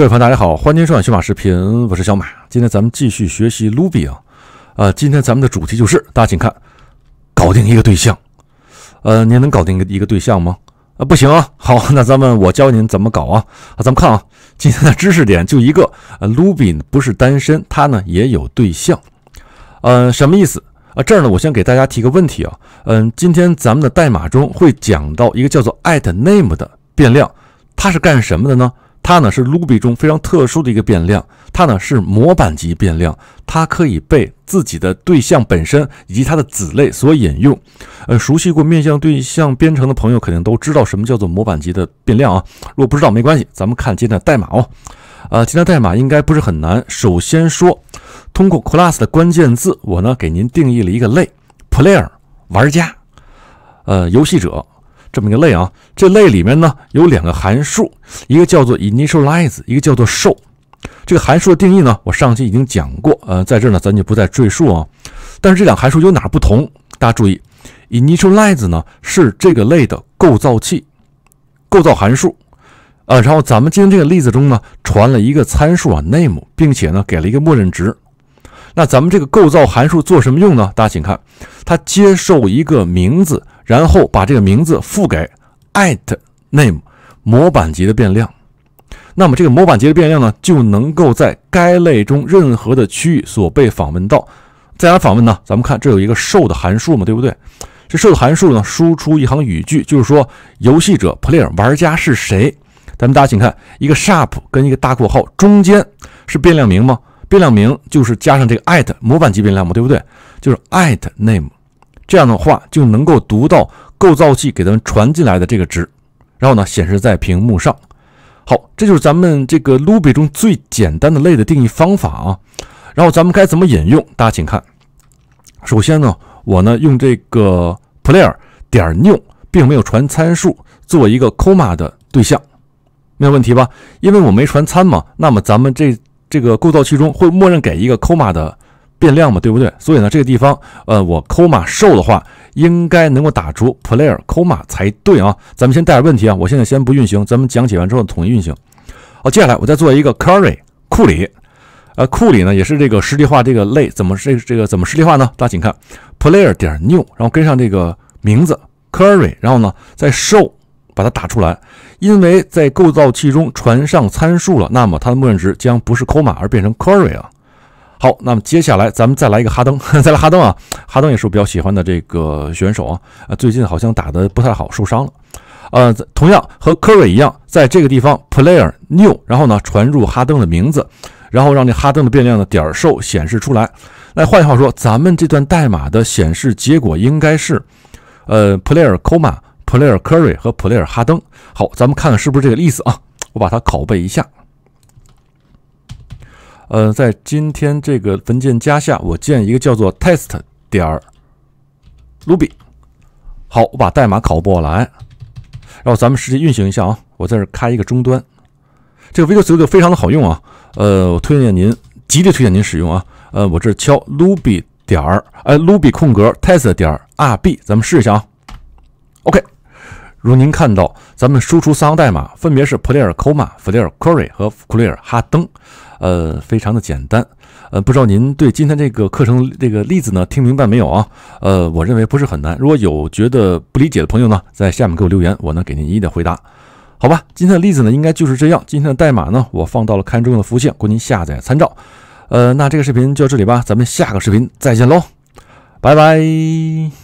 各位朋友，大家好，欢迎收看小马视频，我是小马。今天咱们继续学习 Ruby 啊，呃，今天咱们的主题就是，大家请看，搞定一个对象。呃，您能搞定一个一个对象吗？啊，不行啊。好，那咱们我教您怎么搞啊。啊，咱们看啊，今天的知识点就一个，Ruby 不是单身，他呢也有对象。嗯，什么意思啊？这儿呢，我先给大家提个问题啊。嗯，今天咱们的代码中会讲到一个叫做 at @name 的变量，它是干什么的呢？它呢是 Ruby 中非常特殊的一个变量，它呢是模板级变量，它可以被自己的对象本身以及它的子类所引用。呃，熟悉过面向对象编程的朋友肯定都知道什么叫做模板级的变量啊。如果不知道没关系，咱们看今天的代码哦。呃，今天代码应该不是很难。首先说，通过 class 的关键字，我呢给您定义了一个类 Player，玩家，呃，游戏者。这么一个类啊，这类里面呢有两个函数，一个叫做 initialize，一个叫做 show。这个函数的定义呢，我上期已经讲过，呃，在这儿呢咱就不再赘述啊。但是这两个函数有哪不同？大家注意，initialize 呢是这个类的构造器，构造函数。呃，然后咱们今天这个例子中呢传了一个参数啊 name，并且呢给了一个默认值。那咱们这个构造函数做什么用呢？大家请看，它接受一个名字。然后把这个名字赋给 at name 模板级的变量，那么这个模板级的变量呢，就能够在该类中任何的区域所被访问到。在哪访问呢？咱们看这有一个 show 的函数嘛，对不对？这 show 的函数呢，输出一行语句，就是说游戏者 player 玩家是谁？咱们大家请看一个 sharp 跟一个大括号中间是变量名吗？变量名就是加上这个 at 模板级变量嘛，对不对？就是 at name。这样的话就能够读到构造器给咱们传进来的这个值，然后呢显示在屏幕上。好，这就是咱们这个 Ruby 中最简单的类的定义方法啊。然后咱们该怎么引用？大家请看，首先呢，我呢用这个 Player 点 new 并没有传参数，做一个 Comma 的对象，没有问题吧？因为我没传参嘛。那么咱们这这个构造器中会默认给一个 Comma 的。变量嘛，对不对？所以呢，这个地方，呃，我 comma show 的话，应该能够打出 player comma 才对啊。咱们先带点问题啊，我现在先不运行，咱们讲解完之后统一运行。哦，接下来我再做一个 curry 库里，呃，库里呢也是这个实例化这个类，怎么这这个怎么实例化呢？大家请看 player 点 new，然后跟上这个名字 curry，然后呢再 show 把它打出来。因为在构造器中传上参数了，那么它的默认值将不是 comma 而变成 curry 啊。好，那么接下来咱们再来一个哈登，再来哈登啊！哈登也是我比较喜欢的这个选手啊，呃，最近好像打的不太好，受伤了。呃，同样和 Curry 一样，在这个地方 player new，然后呢传入哈登的名字，然后让这哈登的变量的点儿 s 显示出来。来，换句话说，咱们这段代码的显示结果应该是呃 player comma player Curry 和 player 哈登。好，咱们看看是不是这个意思啊？我把它拷贝一下。呃，在今天这个文件夹下，我建一个叫做 test 点 ruby。好，我把代码拷过来，然后咱们实际运行一下啊。我在这开一个终端，这个 Visual Studio 非常的好用啊。呃，我推荐您，极力推荐您使用啊。呃，我这敲 ruby 点哎 ruby 空格 test 点 rb，咱们试一下啊。如您看到，咱们输出三行代码，分别是 Player Coma、p l a r Query 和 p l a r 哈登。呃，非常的简单。呃，不知道您对今天这个课程这个例子呢听明白没有啊？呃，我认为不是很难。如果有觉得不理解的朋友呢，在下面给我留言，我能给您一一的回答。好吧，今天的例子呢应该就是这样。今天的代码呢我放到了看中的服务器，供您下载参照。呃，那这个视频就到这里吧，咱们下个视频再见喽，拜拜。